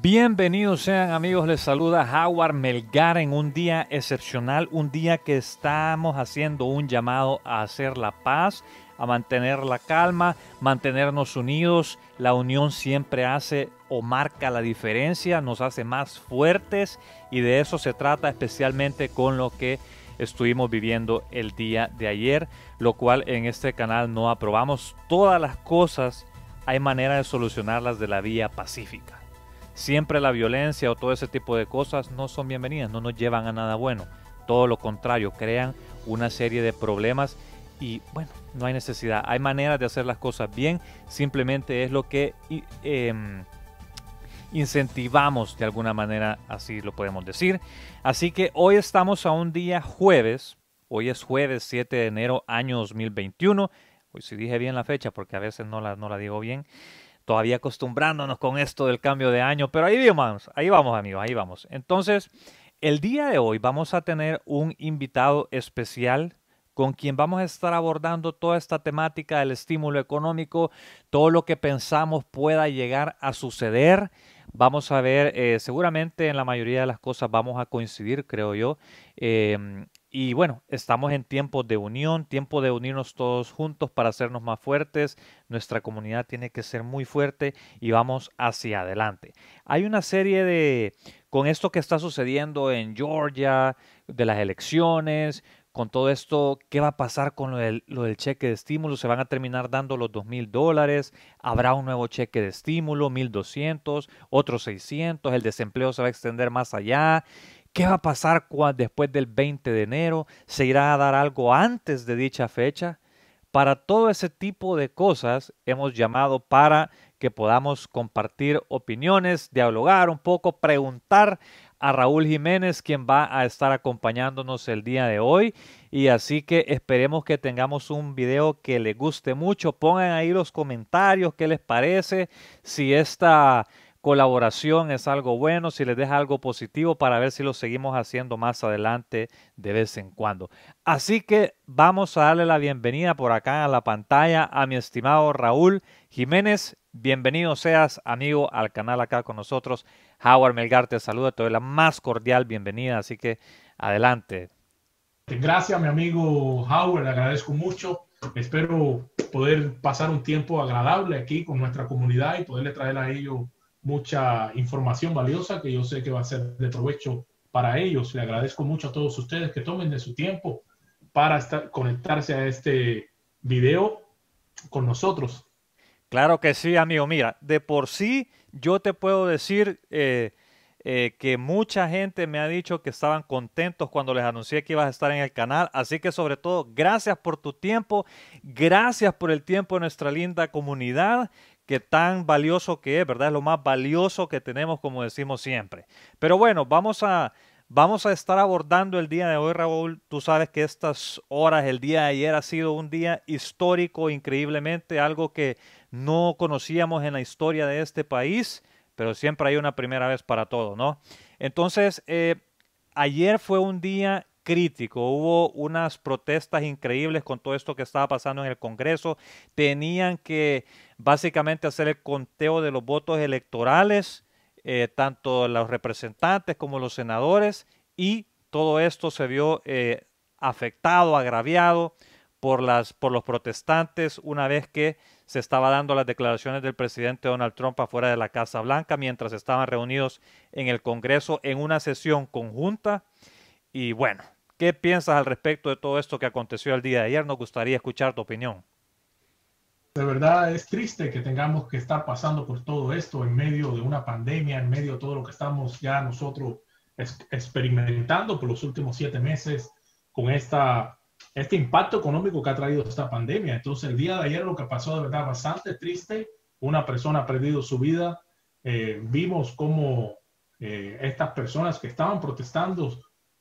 Bienvenidos sean amigos, les saluda Howard Melgar en un día excepcional, un día que estamos haciendo un llamado a hacer la paz, a mantener la calma, mantenernos unidos. La unión siempre hace o marca la diferencia, nos hace más fuertes y de eso se trata especialmente con lo que estuvimos viviendo el día de ayer, lo cual en este canal no aprobamos. Todas las cosas hay manera de solucionarlas de la vía pacífica. Siempre la violencia o todo ese tipo de cosas no son bienvenidas, no nos llevan a nada bueno. Todo lo contrario, crean una serie de problemas y bueno, no hay necesidad. Hay maneras de hacer las cosas bien, simplemente es lo que em, incentivamos de alguna manera, así lo podemos decir. Así que hoy estamos a un día jueves, hoy es jueves 7 de enero año 2021. Hoy si dije bien la fecha porque a veces no no la digo bien todavía acostumbrándonos con esto del cambio de año, pero ahí vamos, ahí vamos amigos, ahí vamos. Entonces, el día de hoy vamos a tener un invitado especial con quien vamos a estar abordando toda esta temática del estímulo económico, todo lo que pensamos pueda llegar a suceder. Vamos a ver, eh, seguramente en la mayoría de las cosas vamos a coincidir, creo yo. Eh, y bueno, estamos en tiempos de unión, tiempo de unirnos todos juntos para hacernos más fuertes. Nuestra comunidad tiene que ser muy fuerte y vamos hacia adelante. Hay una serie de, con esto que está sucediendo en Georgia, de las elecciones, con todo esto, ¿qué va a pasar con lo del, cheque de estímulo? ¿Se van a terminar dando los dos mil dólares? ¿Habrá un nuevo cheque de estímulo? ¿1,200? otros 600? ¿El desempleo se va a extender más allá? ¿Qué va a pasar después del 20 de enero? ¿Se irá a dar algo antes de dicha fecha? Para todo ese tipo de cosas hemos llamado para que podamos compartir opiniones, dialogar un poco, preguntar a Raúl Jiménez, quien va a estar acompañándonos el día de hoy. Y así que esperemos que tengamos un video que le guste mucho. Pongan ahí los comentarios, qué les parece, si esta colaboración es algo bueno, si les deja algo positivo para ver si lo seguimos haciendo más adelante de vez en cuando. Así que vamos a darle la bienvenida por acá a la pantalla a mi estimado Raúl Jiménez. Bienvenido seas, amigo, al canal acá con nosotros. Howard Melgar te saluda, te doy la más cordial bienvenida, así que adelante. Gracias, mi amigo Howard, le agradezco mucho. Espero poder pasar un tiempo agradable aquí con nuestra comunidad y poderle traer a ellos mucha información valiosa que yo sé que va a ser de provecho para ellos. Le agradezco mucho a todos ustedes que tomen de su tiempo para estar, conectarse a este video con nosotros. Claro que sí, amigo. Mira, de por sí yo te puedo decir eh, eh, que mucha gente me ha dicho que estaban contentos cuando les anuncié que ibas a estar en el canal. Así que sobre todo, gracias por tu tiempo, gracias por el tiempo de nuestra linda comunidad. Qué tan valioso que es, ¿verdad? Es lo más valioso que tenemos, como decimos siempre. Pero bueno, vamos a, vamos a estar abordando el día de hoy, Raúl. Tú sabes que estas horas, el día de ayer ha sido un día histórico, increíblemente, algo que no conocíamos en la historia de este país, pero siempre hay una primera vez para todo, ¿no? Entonces, eh, ayer fue un día crítico. Hubo unas protestas increíbles con todo esto que estaba pasando en el Congreso. Tenían que básicamente hacer el conteo de los votos electorales, eh, tanto los representantes como los senadores, y todo esto se vio eh, afectado, agraviado por, las, por los protestantes una vez que se estaba dando las declaraciones del presidente Donald Trump afuera de la Casa Blanca mientras estaban reunidos en el Congreso en una sesión conjunta. Y bueno, ¿Qué piensas al respecto de todo esto que aconteció el día de ayer? Nos gustaría escuchar tu opinión. De verdad es triste que tengamos que estar pasando por todo esto en medio de una pandemia, en medio de todo lo que estamos ya nosotros experimentando por los últimos siete meses con esta, este impacto económico que ha traído esta pandemia. Entonces el día de ayer lo que pasó de verdad bastante triste, una persona ha perdido su vida, eh, vimos cómo eh, estas personas que estaban protestando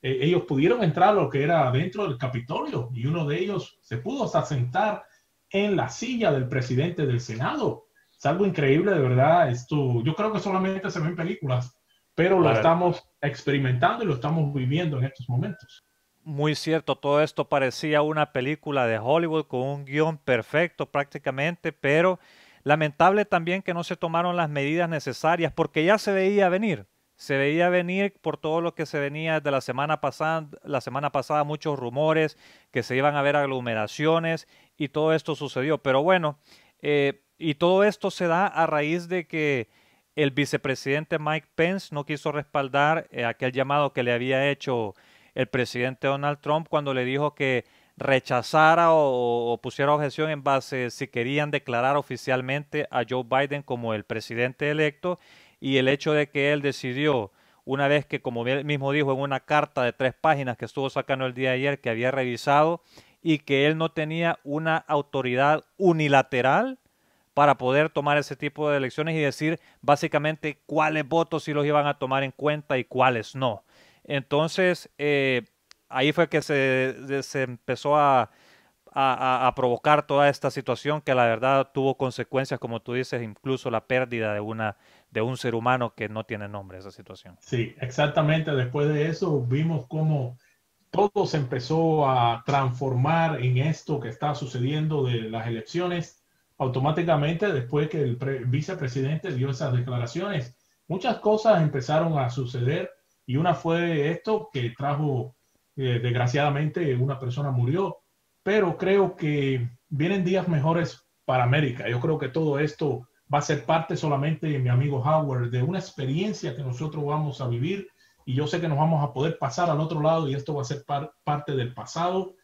eh, ellos pudieron entrar lo que era dentro del Capitolio y uno de ellos se pudo asentar en la silla del presidente del Senado. Es algo increíble, de verdad. Esto, yo creo que solamente se ven películas, pero lo estamos experimentando y lo estamos viviendo en estos momentos. Muy cierto, todo esto parecía una película de Hollywood con un guión perfecto prácticamente, pero lamentable también que no se tomaron las medidas necesarias porque ya se veía venir se veía venir por todo lo que se venía de la semana pasada, la semana pasada muchos rumores que se iban a ver aglomeraciones y todo esto sucedió. Pero bueno, eh, y todo esto se da a raíz de que el vicepresidente Mike Pence no quiso respaldar eh, aquel llamado que le había hecho el presidente Donald Trump cuando le dijo que rechazara o, o pusiera objeción en base si querían declarar oficialmente a Joe Biden como el presidente electo y el hecho de que él decidió, una vez que, como él mismo dijo en una carta de tres páginas que estuvo sacando el día de ayer, que había revisado y que él no tenía una autoridad unilateral para poder tomar ese tipo de elecciones y decir básicamente cuáles votos sí los iban a tomar en cuenta y cuáles no. Entonces, eh, ahí fue que se, empezó a, a, provocar toda esta situación que la verdad tuvo consecuencias, como tú dices, incluso la pérdida de una de un ser humano que no tiene nombre esa situación. Sí, exactamente. Después de eso vimos cómo todo se empezó a transformar en esto que está sucediendo de las elecciones. Automáticamente, después que el vicepresidente dio esas declaraciones, muchas cosas empezaron a suceder y una fue esto que trajo, eh, desgraciadamente, una persona murió, pero creo que vienen días mejores para América. Yo creo que todo esto va a ser parte solamente, mi amigo Howard, de una experiencia que nosotros vamos a vivir y yo sé que nos vamos a poder pasar al otro lado y esto va a ser parte del pasado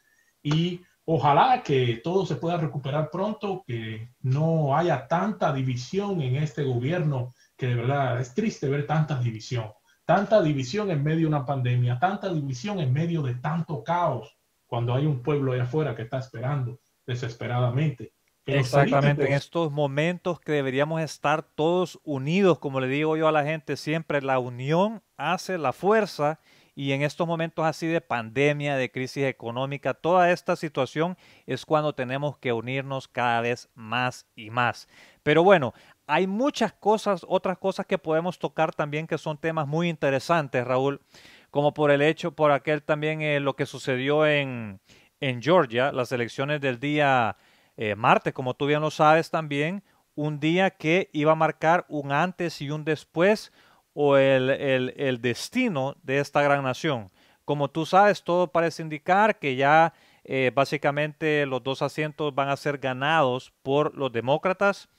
y ojalá que todo se pueda recuperar pronto, que no haya tanta división en este gobierno, que de verdad es triste ver tanta división, tanta división en medio de una pandemia, tanta división en medio de tanto caos, cuando hay un pueblo allá afuera que está esperando desesperadamente Exactamente, en estos momentos que deberíamos estar todos unidos, como le digo yo a la gente siempre, la unión hace la fuerza y en estos momentos así de pandemia, de crisis económica, toda esta situación es cuando tenemos que unirnos cada vez más y más. Pero bueno, hay muchas cosas, otras cosas que podemos tocar también que son temas muy interesantes, Raúl, como por el hecho, por aquel también eh, lo que sucedió en, en Georgia, las elecciones del día eh, Marte, como tú bien lo sabes también, un día que iba a marcar un antes y un después o el, destino de esta gran nación. Como tú sabes, todo parece indicar que ya eh, básicamente los dos asientos van a ser ganados por los demócratas.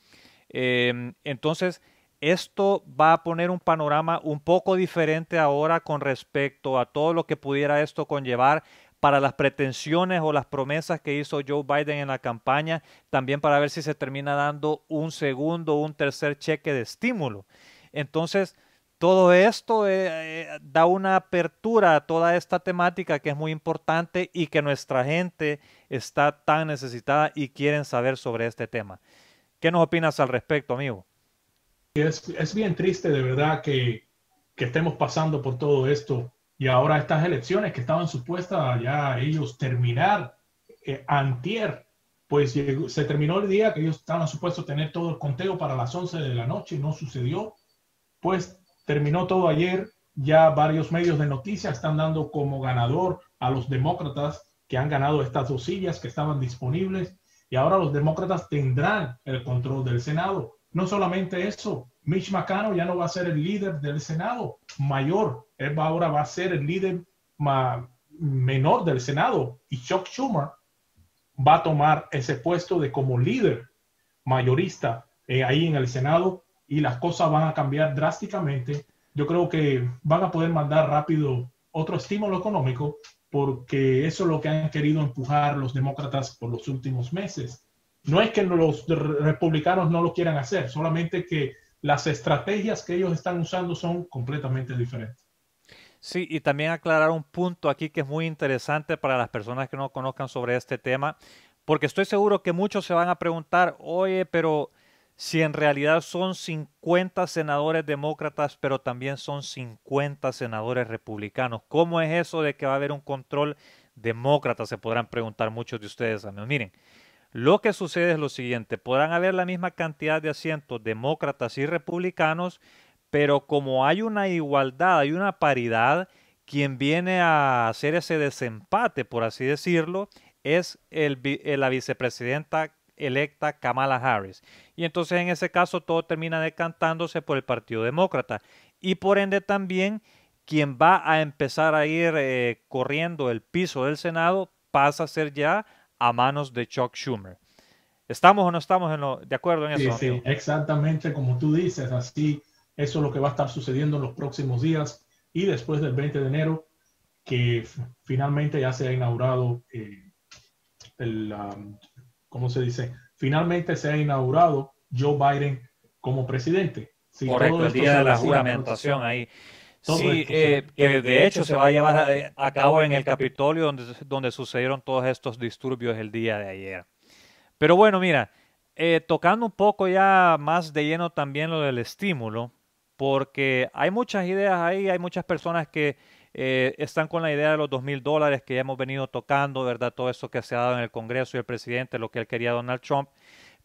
Em, entonces, esto va a poner un panorama un poco diferente ahora con respecto a todo lo que pudiera esto conllevar para las pretensiones o las promesas que hizo Joe Biden en la campaña, también para ver si se termina dando un segundo o un tercer cheque de estímulo. Entonces, todo esto eh, eh, da una apertura a toda esta temática que es muy importante y que nuestra gente está tan necesitada y quieren saber sobre este tema. ¿Qué nos opinas al respecto, amigo? Es, bien triste de verdad que estemos pasando por todo esto y ahora estas elecciones que estaban supuestas ya ellos terminar eh, antier, pues se terminó el día que ellos estaban supuestos tener todo el conteo para las 11 de la noche no sucedió, pues terminó todo ayer, ya varios medios de noticias están dando como ganador a los demócratas que han ganado estas dos sillas que estaban disponibles y ahora los demócratas tendrán el control del Senado. No solamente eso, Mitch McConnell ya no va a ser el líder del Senado mayor, él ahora va a ser el líder menor del Senado y Chuck Schumer va a tomar ese puesto de como líder mayorista eh, ahí en el Senado y las cosas van a cambiar drásticamente. Yo creo que van a poder mandar rápido otro estímulo económico porque eso es lo que han querido empujar los demócratas por los últimos meses. No es que los republicanos no lo quieran hacer, solamente que las estrategias que ellos están usando son completamente diferentes. Sí, y también aclarar un punto aquí que es muy interesante para las personas que no conozcan sobre este tema, porque estoy seguro que muchos se van a preguntar, oye, pero si en realidad son 50 senadores demócratas, pero también son 50 senadores republicanos, ¿cómo es eso de que va a haber un control demócrata? Se podrán preguntar muchos de ustedes. Amigos. Miren, lo que sucede es lo siguiente, podrán haber la misma cantidad de asientos demócratas y republicanos, pero como hay una igualdad, hay una paridad, quien viene a hacer ese desempate, por así decirlo, es eh, la vicepresidenta electa Kamala Harris. Y entonces en ese caso todo termina decantándose por el Partido Demócrata. Y por ende también quien va a empezar a ir eh, corriendo el piso del Senado pasa a ser ya a manos de Chuck Schumer. ¿Estamos o no estamos de acuerdo en eso? Sí, sí, exactamente como tú dices, así eso es lo que va a estar sucediendo en los próximos días y después del 20 de enero, que finalmente ya se ha inaugurado eh, el, um, ¿cómo se dice? Finalmente se ha inaugurado Joe Biden como presidente. Si Correcto, el día de la juramentación ahí. Eh, sí, que de hecho se va a llevar a, eh, cabo en el Capitolio donde, donde, sucedieron todos estos disturbios el día de ayer. Pero bueno, mira, eh, tocando un poco ya más de lleno también lo del estímulo, porque hay muchas ideas ahí, hay muchas personas que están con la idea de los dos mil dólares que ya hemos venido tocando, ¿verdad? Todo eso que se ha dado en el Congreso y el presidente, lo que él quería Donald Trump.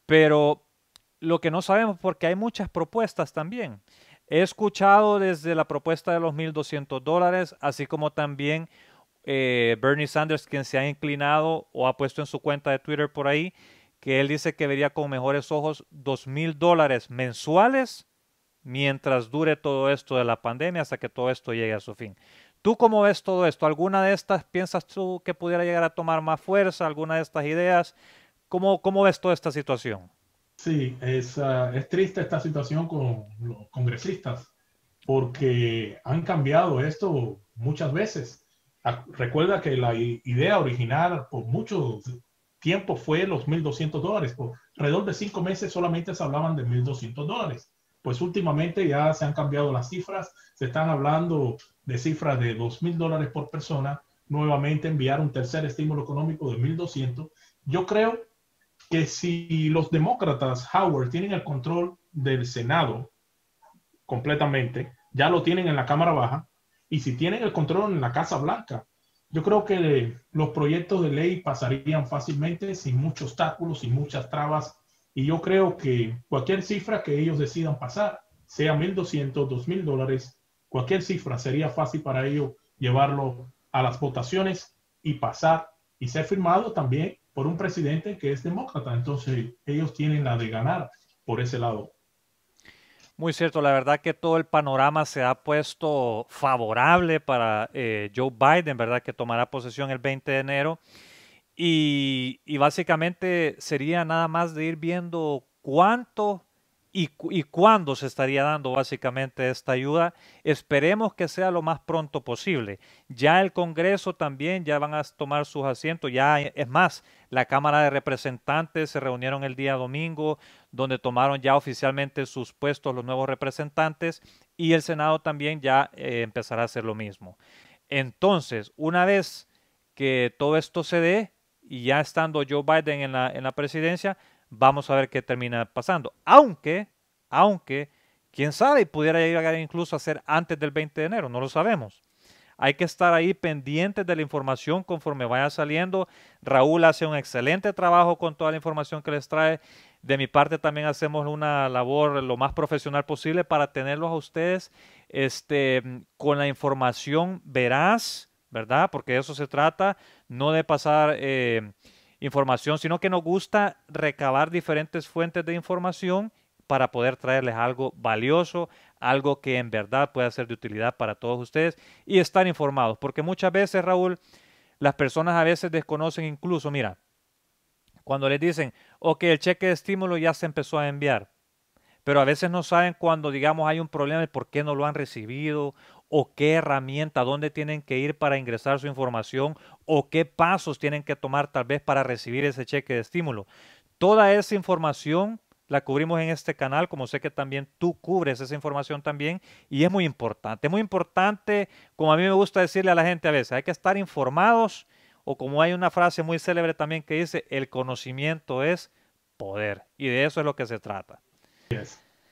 Pero lo que no sabemos, porque hay muchas propuestas también. He escuchado desde la propuesta de los 1.200 dólares, así como también eh, Bernie Sanders, quien se ha inclinado o ha puesto en su cuenta de Twitter por ahí, que él dice que vería con mejores ojos 2.000 dólares mensuales mientras dure todo esto de la pandemia hasta que todo esto llegue a su fin. ¿Tú cómo ves todo esto? ¿Alguna de estas piensas tú que pudiera llegar a tomar más fuerza? ¿Alguna de estas ideas? cómo ves toda esta situación? Sí, ah, es, triste esta situación con los congresistas porque han cambiado esto muchas veces. Ah, recuerda que la idea original por mucho tiempo fue los 1.200 dólares. Por alrededor de cinco meses solamente se hablaban de 1.200 dólares. Pues últimamente ya se han cambiado las cifras, se están hablando de cifras de 2.000 dólares por persona. Nuevamente enviar un tercer estímulo económico de 1.200. Yo creo que si los demócratas, Howard, tienen el control del Senado completamente, ya lo tienen en la Cámara Baja, y si tienen el control en la Casa Blanca, yo creo que los proyectos de ley pasarían fácilmente, sin muchos obstáculos, sin muchas trabas, y yo creo que cualquier cifra que ellos decidan pasar, sea 1.200, 2.000 dólares, cualquier cifra sería fácil para ellos llevarlo a las votaciones y pasar y ser firmado también por un presidente que es demócrata. Entonces ellos tienen la de ganar por ese lado. Muy cierto, la verdad que todo el panorama se ha puesto favorable para eh, Joe Biden, ¿verdad? Que tomará posesión el 20 de enero. Y, y básicamente sería nada más de ir viendo cuánto y, cuándo se estaría dando básicamente esta ayuda. Esperemos que sea lo más pronto posible. Ya el Congreso también, ya van a tomar sus asientos, ya es más, la Cámara de Representantes se reunieron el día domingo, donde tomaron ya oficialmente sus puestos los nuevos representantes y el Senado también ya eh, empezará a hacer lo mismo. Entonces, una vez que todo esto se dé y ya estando Joe Biden en la presidencia, Vamos a ver qué termina pasando. Aunque, aunque, quién sabe, pudiera llegar incluso a ser antes del 20 de enero, no lo sabemos. Hay que estar ahí pendientes de la información conforme vaya saliendo. Raúl hace un excelente trabajo con toda la información que les trae. De mi parte también hacemos una labor lo más profesional posible para tenerlos a ustedes este, con la información veraz, ¿verdad? Porque eso se trata, no de pasar eh, información, sino que nos gusta recabar diferentes fuentes de información para poder traerles algo valioso, algo que en verdad pueda ser de utilidad para todos ustedes y estar informados, porque muchas veces, Raúl, las personas a veces desconocen incluso, mira, cuando les dicen, ok, el cheque de estímulo ya se empezó a enviar, pero a veces no saben cuando, digamos, hay un problema de por qué no lo han recibido o qué herramienta, dónde tienen que ir para ingresar su información o qué pasos tienen que tomar tal vez para recibir ese cheque de estímulo. Toda esa información la cubrimos en este canal, como sé que también tú cubres esa información también, y es muy importante, es muy importante, como a mí me gusta decirle a la gente a veces, hay que estar informados, o como hay una frase muy célebre también que dice, el conocimiento es poder, y de eso es lo que se trata.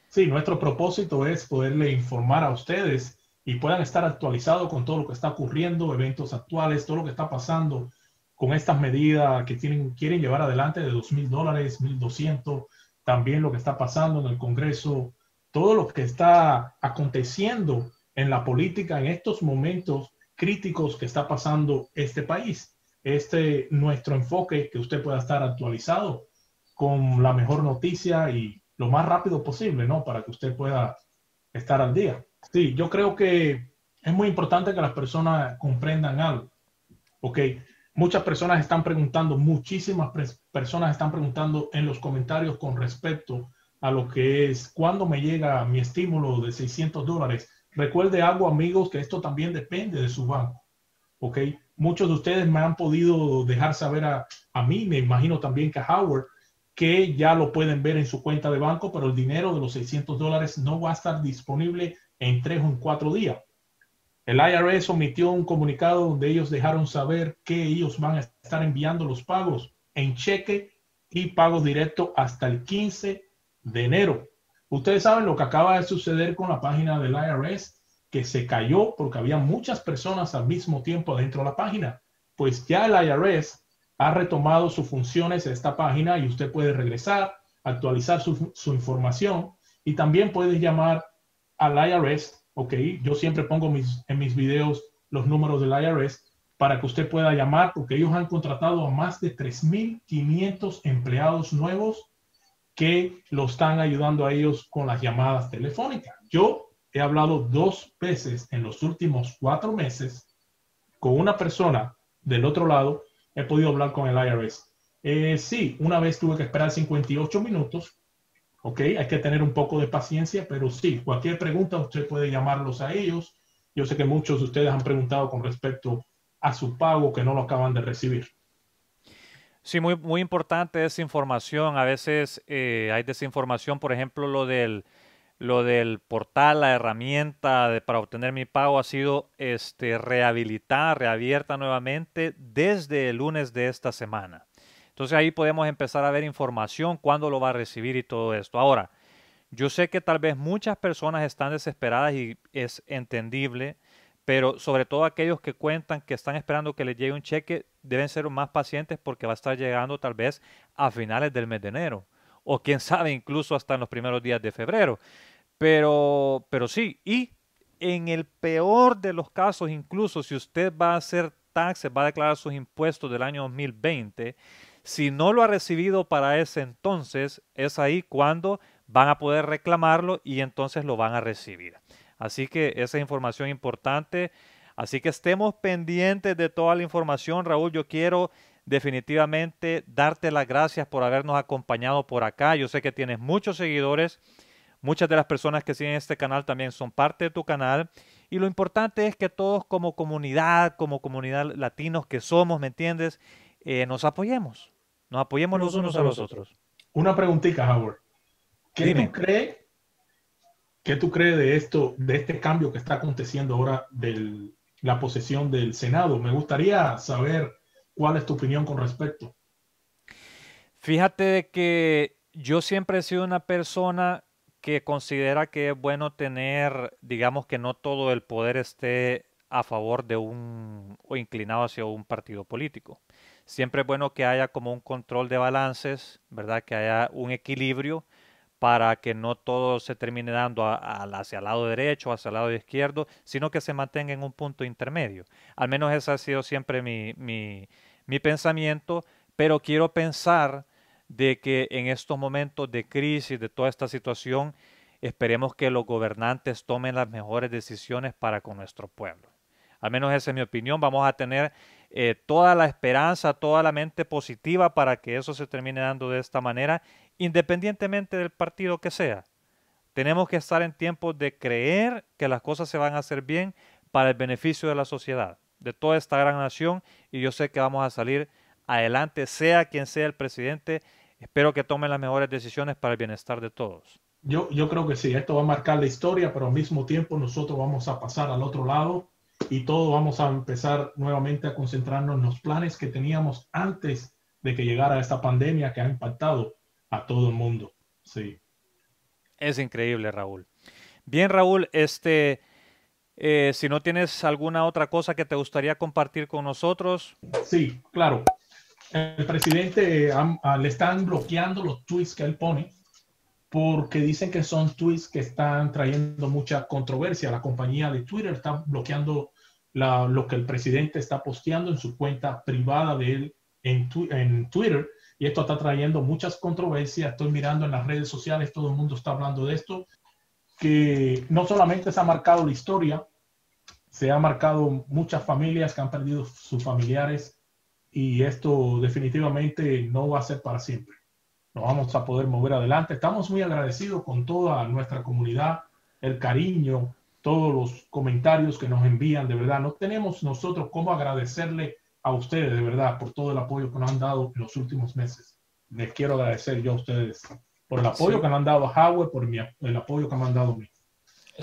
Sí, nuestro propósito es poderle informar a ustedes y puedan estar actualizados con todo lo que está ocurriendo, eventos actuales, todo lo que está pasando con estas medidas que tienen, quieren llevar adelante de 2.000 dólares, 1.200, también lo que está pasando en el Congreso, todo lo que está aconteciendo en la política en estos momentos críticos que está pasando este país. Este nuestro enfoque que usted pueda estar actualizado con la mejor noticia y lo más rápido posible, ¿no? Para que usted pueda estar al día. Sí, yo creo que es muy importante que las personas comprendan algo. Ok, muchas personas están preguntando, muchísimas personas están preguntando en los comentarios con respecto a lo que es cuándo me llega mi estímulo de 600 dólares. Recuerde algo, amigos, que esto también depende de su banco. Ok, muchos de ustedes me han podido dejar saber a, a mí, me imagino también que a Howard, que ya lo pueden ver en su cuenta de banco, pero el dinero de los 600 dólares no va a estar disponible en tres o en cuatro días. El IRS omitió un comunicado donde ellos dejaron saber que ellos van a estar enviando los pagos en cheque y pago directo hasta el 15 de enero. Ustedes saben lo que acaba de suceder con la página del IRS, que se cayó porque había muchas personas al mismo tiempo dentro de la página. Pues ya el IRS ha retomado sus funciones en esta página y usted puede regresar, actualizar su, su información y también puede llamar al IRS, ok, yo siempre pongo en mis videos los números del IRS para que usted pueda llamar, porque ellos han contratado a más de 3.500 empleados nuevos que lo están ayudando a ellos con las llamadas telefónicas. Yo he hablado dos veces en los últimos cuatro meses con una persona del otro lado, he podido hablar con el IRS. Eh, sí, una vez tuve que esperar 58 minutos ¿ok? Hay que tener un poco de paciencia, pero sí, cualquier pregunta usted puede llamarlos a ellos. Yo sé que muchos de ustedes han preguntado con respecto a su pago que no lo acaban de recibir. Sí, muy, muy importante esa información. A veces eh, hay desinformación, por ejemplo, lo del, lo del portal, la herramienta para obtener mi pago ha sido este, rehabilitada, reabierta nuevamente desde el lunes de esta semana. Entonces ahí podemos empezar a ver información, cuándo lo va a recibir y todo esto. Ahora, yo sé que tal vez muchas personas están desesperadas y es entendible, pero sobre todo aquellos que cuentan que están esperando que les llegue un cheque, deben ser más pacientes porque va a estar llegando tal vez a finales del mes de enero o quién sabe incluso hasta en los primeros días de febrero. Pero, pero sí, y en el peor de los casos, incluso si usted va a hacer taxes, va a declarar sus impuestos del año 2020, si no lo ha recibido para ese entonces, es ahí cuando van a poder reclamarlo y entonces lo van a recibir. Así que esa información importante. Así que estemos pendientes de toda la información. Raúl, yo quiero definitivamente darte las gracias por habernos acompañado por acá. Yo sé que tienes muchos seguidores. Muchas de las personas que siguen este canal también son parte de tu canal. Y lo importante es que todos como comunidad, como comunidad latinos que somos, ¿me entiendes? Eh, nos apoyemos. Nos apoyemos los unos a los otros. Una preguntita, Howard. ¿Qué tú crees? ¿Qué tú crees de esto, de este cambio que está aconteciendo ahora de la posesión del Senado? Me gustaría saber cuál es tu opinión con respecto. Fíjate que yo siempre he sido una persona que considera que es bueno tener, digamos que no todo el poder esté a favor de un o inclinado hacia un partido político siempre es bueno que haya como un control de balances, ¿verdad? Que haya un equilibrio para que no todo se termine dando hacia el lado derecho, hacia el lado izquierdo, sino que se mantenga en un punto intermedio. Al menos ese ha sido siempre mi, mi, mi pensamiento, pero quiero pensar de que en estos momentos de crisis, de toda esta situación, esperemos que los gobernantes tomen las mejores decisiones para con nuestro pueblo. Al menos esa es mi opinión. Vamos a tener eh, toda la esperanza, toda la mente positiva para que eso se termine dando de esta manera, independientemente del partido que sea. Tenemos que estar en tiempos de creer que las cosas se van a hacer bien para el beneficio de la sociedad, de toda esta gran nación, y yo sé que vamos a salir adelante, sea quien sea el presidente, espero que tome las mejores decisiones para el bienestar de todos. Yo, yo creo que sí, esto va a marcar la historia, pero al mismo tiempo nosotros vamos a pasar al otro lado y todo vamos a empezar nuevamente a concentrarnos en los planes que teníamos antes de que llegara esta pandemia que ha impactado a todo el mundo. Sí. Es increíble, Raúl. Bien, Raúl, este, eh, si no tienes alguna otra cosa que te gustaría compartir con nosotros. Sí, claro. El presidente eh, ah, le están bloqueando los tweets que él pone porque dicen que son tweets que están trayendo mucha controversia. La compañía de Twitter está bloqueando lo que el presidente está posteando en su cuenta privada de él en, en, Twitter. Y esto está trayendo muchas controversias. Estoy mirando en las redes sociales, todo el mundo está hablando de esto, que no solamente se ha marcado la historia, se ha marcado muchas familias que han perdido sus familiares y esto definitivamente no va a ser para siempre nos vamos a poder mover adelante. Estamos muy agradecidos con toda nuestra comunidad, el cariño, todos los comentarios que nos envían, de verdad. No tenemos nosotros cómo agradecerle a ustedes, de verdad, por todo el apoyo que nos han dado en los últimos meses. Les quiero agradecer yo a ustedes por el apoyo que me han dado a Howard, por el apoyo que me han dado a mí.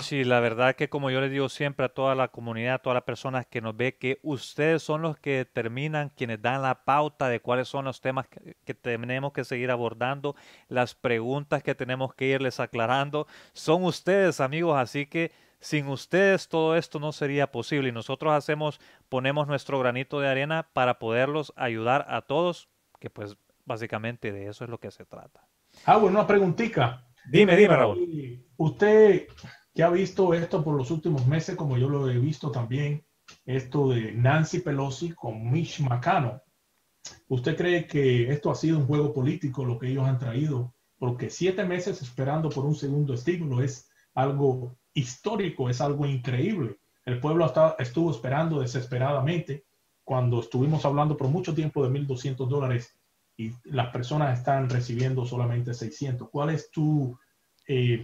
Sí, la verdad que como yo le digo siempre a toda la comunidad, a todas las personas que nos ve, que ustedes son los que determinan, quienes dan la pauta de cuáles son los temas que, tenemos que seguir abordando, las preguntas que tenemos que irles aclarando, son ustedes amigos, así que sin ustedes todo esto no sería posible y nosotros hacemos, ponemos nuestro granito de arena para poderlos ayudar a todos, que pues básicamente de eso es lo que se trata. Ah, bueno, una preguntica. dime, dime Raúl. Usted ¿Qué ha visto esto por los últimos meses, como yo lo he visto también, esto de Nancy Pelosi con Mitch McConnell. ¿Usted cree que esto ha sido un juego político lo que ellos han traído? Porque siete meses esperando por un segundo estímulo es algo histórico, es algo increíble. El pueblo estuvo esperando desesperadamente cuando estuvimos hablando por mucho tiempo de 1.200 dólares y las personas están recibiendo solamente 600. ¿Cuál es tu eh,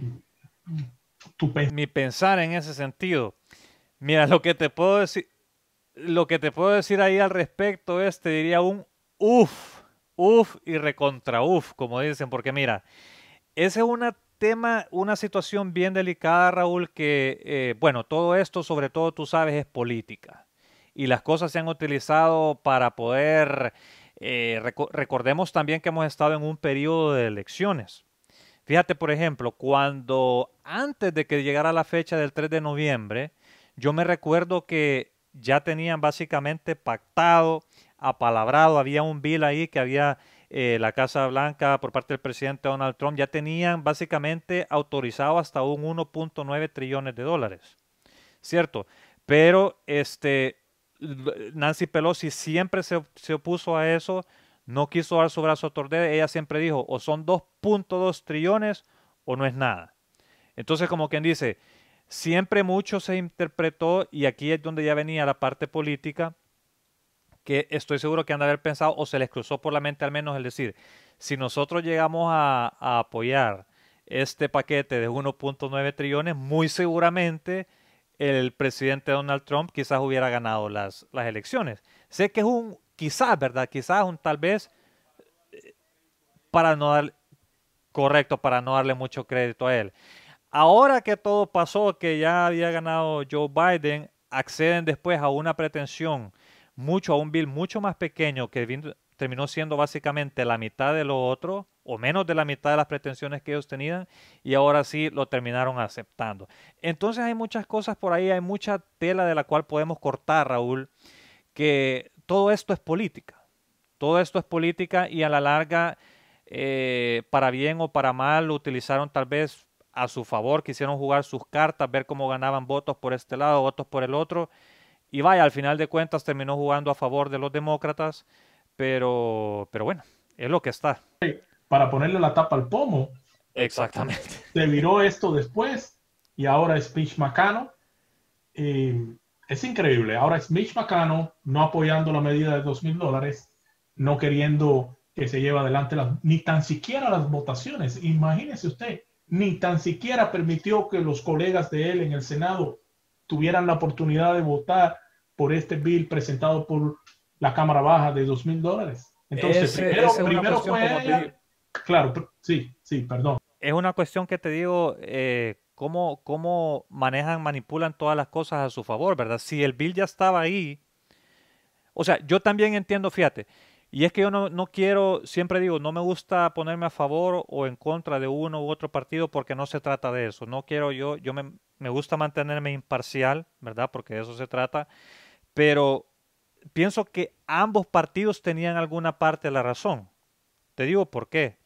mi pensar en ese sentido. Mira, lo que te puedo decir, lo que te puedo decir ahí al respecto es, te diría un uff, uff y recontra uff, como dicen, porque mira, ese es un tema, una situación bien delicada, Raúl, que, eh, bueno, todo esto, sobre todo tú sabes, es política. Y las cosas se han utilizado para poder, eh, recordemos también que hemos estado en un periodo de elecciones. Fíjate, por ejemplo, cuando antes de que llegara la fecha del 3 de noviembre, yo me recuerdo que ya tenían básicamente pactado, apalabrado, había un bill ahí que había eh, la Casa Blanca por parte del presidente Donald Trump, ya tenían básicamente autorizado hasta un 1.9 trillones de dólares, ¿cierto? Pero este, Nancy Pelosi siempre se, se opuso a eso, no quiso dar su brazo a ella siempre dijo, o son 2.2 trillones o no es nada. Entonces, como quien dice, siempre mucho se interpretó, y aquí es donde ya venía la parte política, que estoy seguro que han de haber pensado, o se les cruzó por la mente al menos el decir, si nosotros llegamos a, apoyar este paquete de 1.9 trillones, muy seguramente el presidente Donald Trump quizás hubiera ganado las, las elecciones. Sé que es un quizás, ¿verdad? Quizás un tal vez eh, para no dar, correcto, para no darle mucho crédito a él. Ahora que todo pasó, que ya había ganado Joe Biden, acceden después a una pretensión mucho, a un bill mucho más pequeño que terminó siendo básicamente la mitad de lo otro o menos de la mitad de las pretensiones que ellos tenían y ahora sí lo terminaron aceptando. Entonces hay muchas cosas por ahí, hay mucha tela de la cual podemos cortar, Raúl, que todo esto es política. Todo esto es política y a la larga, eh, para bien o para mal, lo utilizaron tal vez a su favor, quisieron jugar sus cartas, ver cómo ganaban votos por este lado, votos por el otro. Y vaya, al final de cuentas terminó jugando a favor de los demócratas, pero, pero bueno, es lo que está. Para ponerle la tapa al pomo. Exactamente. Se miró esto después y ahora es pinch Macano. Eh, es increíble. Ahora es Mitch McConnell no apoyando la medida de dos mil dólares, no queriendo que se lleve adelante las, ni tan siquiera las votaciones. Imagínese usted, ni tan siquiera permitió que los colegas de él en el Senado tuvieran la oportunidad de votar por este bill presentado por la Cámara Baja de dos mil dólares. Entonces, primero, fue ella. Claro, sí, sí, perdón. Es una cuestión que te digo, eh, cómo, cómo manejan, manipulan todas las cosas a su favor, ¿verdad? Si el bill ya estaba ahí, o sea, yo también entiendo, fíjate, y es que yo no, quiero, siempre digo, no me gusta ponerme a favor o en contra de uno u otro partido porque no se trata de eso. No quiero yo, yo me, me gusta mantenerme imparcial, ¿verdad? Porque de eso se trata. Pero pienso que ambos partidos tenían alguna parte de la razón. Te digo por qué.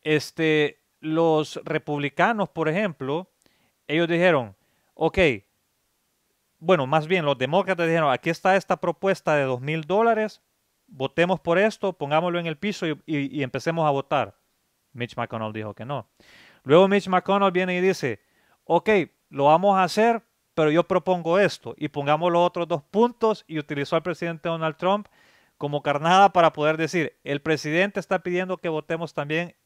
Este, los republicanos, por ejemplo, ellos dijeron, ok, bueno, más bien los demócratas dijeron, aquí está esta propuesta de dos mil dólares, votemos por esto, pongámoslo en el piso y, empecemos a votar. Mitch McConnell dijo que no. Luego Mitch McConnell viene y dice, ok, lo vamos a hacer, pero yo propongo esto y pongamos los otros dos puntos y utilizó al presidente Donald Trump como carnada para poder decir, el presidente está pidiendo que votemos también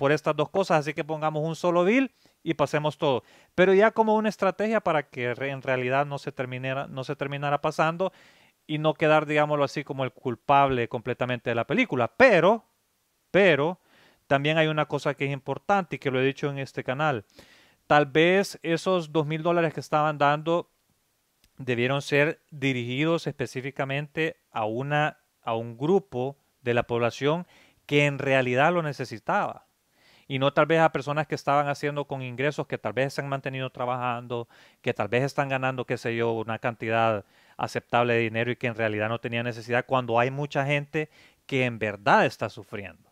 por estas dos cosas, así que pongamos un solo bill y pasemos todo. Pero ya como una estrategia para que en realidad no se terminara, no se terminara pasando y no quedar, digámoslo así, como el culpable completamente de la película. Pero, pero, también hay una cosa que es importante y que lo he dicho en este canal. Tal vez esos dos mil dólares que estaban dando debieron ser dirigidos específicamente a, una, a un grupo de la población que en realidad lo necesitaba y no tal vez a personas que estaban haciendo con ingresos que tal vez se han mantenido trabajando, que tal vez están ganando, qué sé yo, una cantidad aceptable de dinero y que en realidad no tenía necesidad cuando hay mucha gente que en verdad está sufriendo.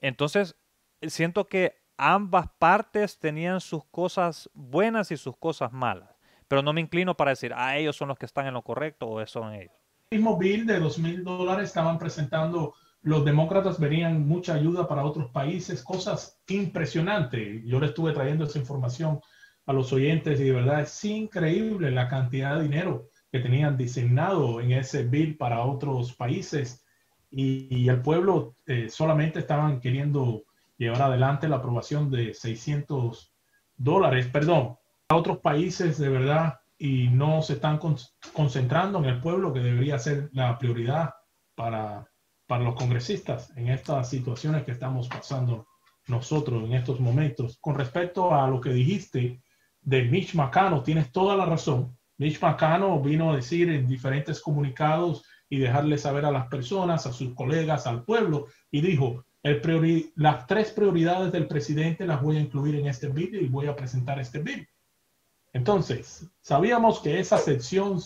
Entonces, siento que ambas partes tenían sus cosas buenas y sus cosas malas, pero no me inclino para decir, ah, ellos son los que están en lo correcto o son ellos. El mismo bill de 2,000 dólares estaban presentando los demócratas venían mucha ayuda para otros países, cosas impresionantes. Yo le estuve trayendo esa información a los oyentes y de verdad es increíble la cantidad de dinero que tenían diseñado en ese bill para otros países y, el pueblo eh, solamente estaban queriendo llevar adelante la aprobación de 600 dólares, perdón, a otros países de verdad y no se están concentrando en el pueblo que debería ser la prioridad para para los congresistas en estas situaciones que estamos pasando nosotros en estos momentos. Con respecto a lo que dijiste de Mitch McConnell, tienes toda la razón. Mitch McConnell vino a decir en diferentes comunicados y dejarle saber a las personas, a sus colegas, al pueblo, y dijo, el las tres prioridades del presidente las voy a incluir en este vídeo y voy a presentar este vídeo. Entonces, sabíamos que esa sección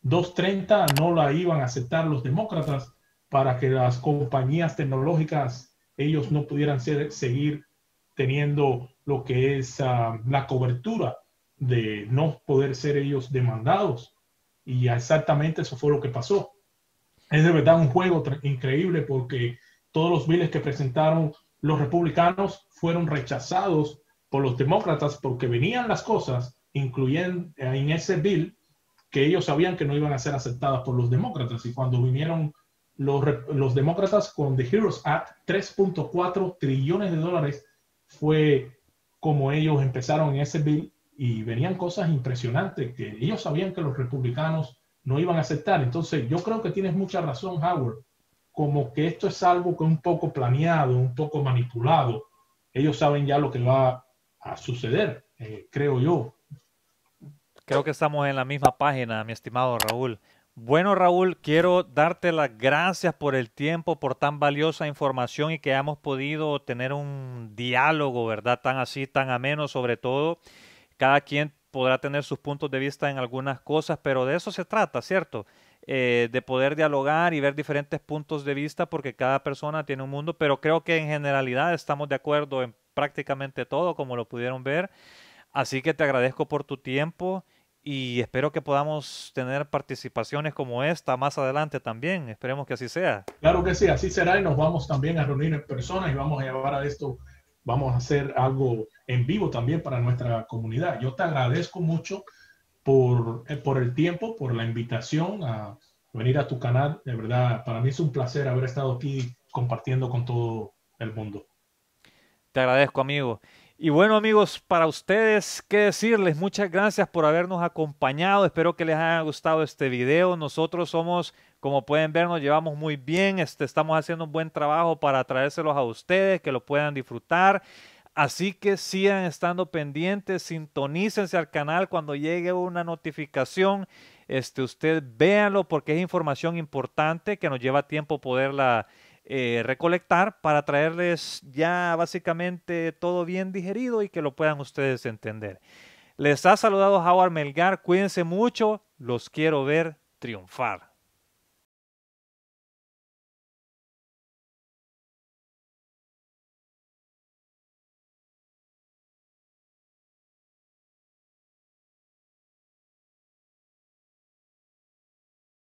230 no la iban a aceptar los demócratas para que las compañías tecnológicas, ellos no pudieran seguir teniendo lo que es ah, la cobertura de no poder ser ellos demandados. Y exactamente eso fue lo que pasó. Es de verdad un juego increíble porque todos los bills que presentaron los republicanos fueron rechazados por los demócratas porque venían las cosas, incluyendo eh, en ese bill, que ellos sabían que no iban a ser aceptadas por los demócratas. Y cuando vinieron los, demócratas con The Heroes Act, 3.4 trillones de dólares fue como ellos empezaron en ese bill y venían cosas impresionantes que ellos sabían que los republicanos no iban a aceptar. Entonces, yo creo que tienes mucha razón, Howard, como que esto es algo que un poco planeado, un poco manipulado. Ellos saben ya lo que va a suceder, eh, creo yo. Creo que estamos en la misma página, mi estimado Raúl. Bueno, Raúl, quiero darte las gracias por el tiempo, por tan valiosa información y que hemos podido tener un diálogo, ¿verdad? Tan así, tan ameno, sobre todo. Cada quien podrá tener sus puntos de vista en algunas cosas, pero de eso se trata, ¿cierto? Eh, de poder dialogar y ver diferentes puntos de vista porque cada persona tiene un mundo, pero creo que en generalidad estamos de acuerdo en prácticamente todo, como lo pudieron ver. Así que te agradezco por tu tiempo y espero que podamos tener participaciones como esta más adelante también. Esperemos que así sea. Claro que sí, así será y nos vamos también a reunir en persona y vamos a llevar a esto, vamos a hacer algo en vivo también para nuestra comunidad. Yo te agradezco mucho por, eh, por el tiempo, por la invitación a venir a tu canal. De verdad, para mí es un placer haber estado aquí compartiendo con todo el mundo. Te agradezco, amigo. Y bueno amigos, para ustedes, ¿qué decirles? Muchas gracias por habernos acompañado. Espero que les haya gustado este video. Nosotros somos, como pueden ver, nos llevamos muy bien. Este, estamos haciendo un buen trabajo para traérselos a ustedes, que lo puedan disfrutar. Así que sigan estando pendientes, sintonícense al canal cuando llegue una notificación. Este, usted véanlo porque es información importante que nos lleva tiempo poderla eh, recolectar para traerles ya básicamente todo bien digerido y que lo puedan ustedes entender. Les ha saludado Howard Melgar, cuídense mucho, los quiero ver triunfar.